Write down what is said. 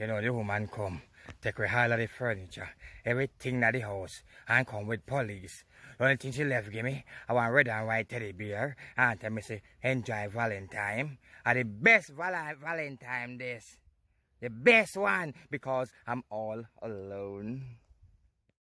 You know, the woman come, take away all of the furniture, everything in the house, and come with police. The only thing she left give me, I want red and white teddy bear, and tell me say, enjoy Valentine. Are the best val Valentine this. The best one, because I'm all alone.